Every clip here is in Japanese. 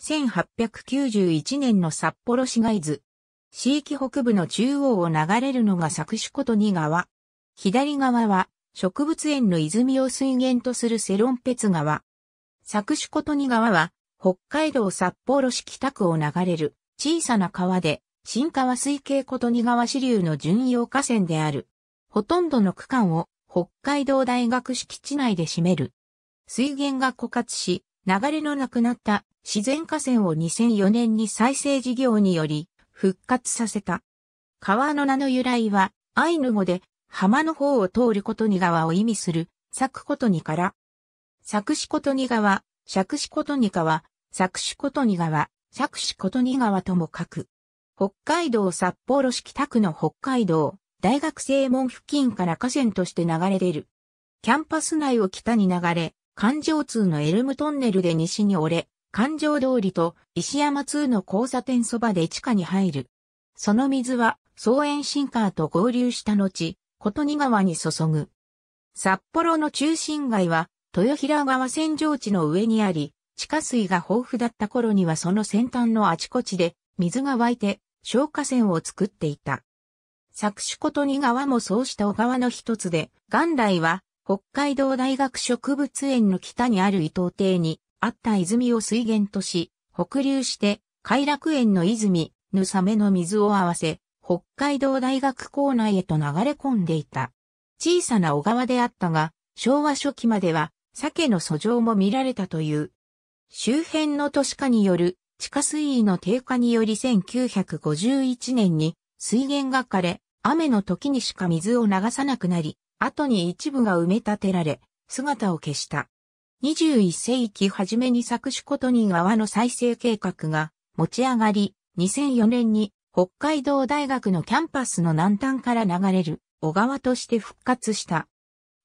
1891年の札幌市街図。市域北部の中央を流れるのが作詞ことに川。左側は植物園の泉を水源とするセロンペツ川。作詞ことに川は北海道札幌市北区を流れる小さな川で新川水系ことに川支流の巡洋河川である。ほとんどの区間を北海道大学敷地内で占める。水源が枯渇し、流れのなくなった自然河川を2004年に再生事業により復活させた。川の名の由来は、アイヌ語で浜の方を通ることに川を意味する、咲くことにから。作しことに川、作しことに川、作しことに川、作しことに川とも書く。北海道札幌市北区の北海道、大学生門付近から河川として流れ出る。キャンパス内を北に流れ、環状通のエルムトンネルで西に折れ、環状通りと石山通の交差点そばで地下に入る。その水は、総園新川と合流した後、琴似川に注ぐ。札幌の中心街は、豊平川扇状地の上にあり、地下水が豊富だった頃にはその先端のあちこちで水が湧いて消火栓を作っていた。作詞琴似川もそうした小川の一つで、元来は北海道大学植物園の北にある伊藤邸にあった泉を水源とし、北流して偕楽園の泉、ぬさめの水を合わせ、北海道大学構内へと流れ込んでいた。小さな小川であったが、昭和初期までは、鮭の遡上も見られたという。周辺の都市化による地下水位の低下により1951年に水源が枯れ、雨の時にしか水を流さなくなり、後に一部が埋め立てられ、姿を消した。21世紀初めに作詞ことに川の再生計画が持ち上がり、2004年に北海道大学のキャンパスの南端から流れる小川として復活した。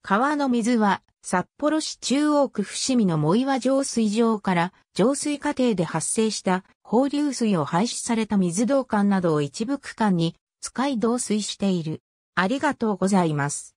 川の水は札幌市中央区伏見の藻岩浄水場から浄水過程で発生した放流水を廃止された水道管などを一部区間に使い導水している。ありがとうございます。